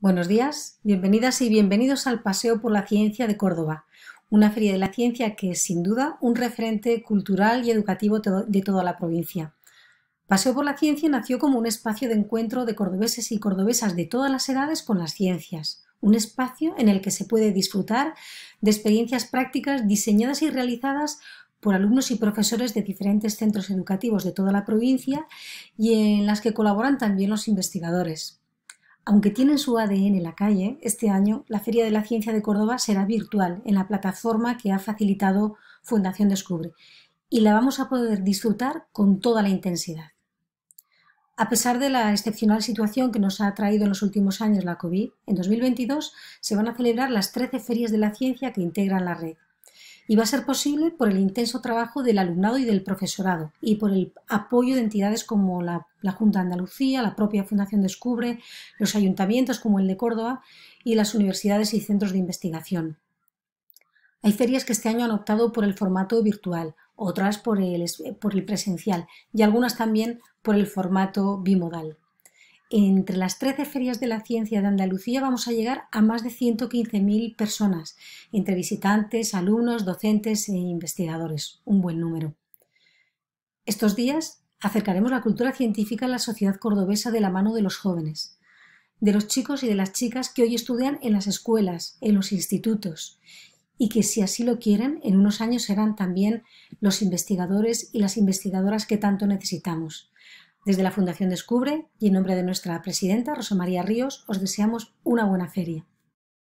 Buenos días, bienvenidas y bienvenidos al Paseo por la Ciencia de Córdoba, una feria de la ciencia que es sin duda un referente cultural y educativo de toda la provincia. Paseo por la Ciencia nació como un espacio de encuentro de cordobeses y cordobesas de todas las edades con las ciencias, un espacio en el que se puede disfrutar de experiencias prácticas diseñadas y realizadas por alumnos y profesores de diferentes centros educativos de toda la provincia y en las que colaboran también los investigadores. Aunque tienen su ADN en la calle, este año la Feria de la Ciencia de Córdoba será virtual en la plataforma que ha facilitado Fundación Descubre y la vamos a poder disfrutar con toda la intensidad. A pesar de la excepcional situación que nos ha traído en los últimos años la COVID, en 2022 se van a celebrar las 13 ferias de la ciencia que integran la red y va a ser posible por el intenso trabajo del alumnado y del profesorado y por el apoyo de entidades como la, Junta de Andalucía, la propia Fundación Descubre, los ayuntamientos como el de Córdoba y las universidades y centros de investigación. Hay ferias que este año han optado por el formato virtual, otras por el presencial y algunas también por el formato bimodal entre las 13 ferias de la ciencia de Andalucía vamos a llegar a más de 115.000 personas, entre visitantes, alumnos, docentes e investigadores, un buen número. Estos días acercaremos la cultura científica a la sociedad cordobesa de la mano de los jóvenes, de los chicos y de las chicas que hoy estudian en las escuelas, en los institutos, y que si así lo quieren, en unos años serán también los investigadores y las investigadoras que tanto necesitamos desde la Fundación Descubre y en nombre de nuestra presidenta, Rosa María Ríos, os deseamos una buena feria.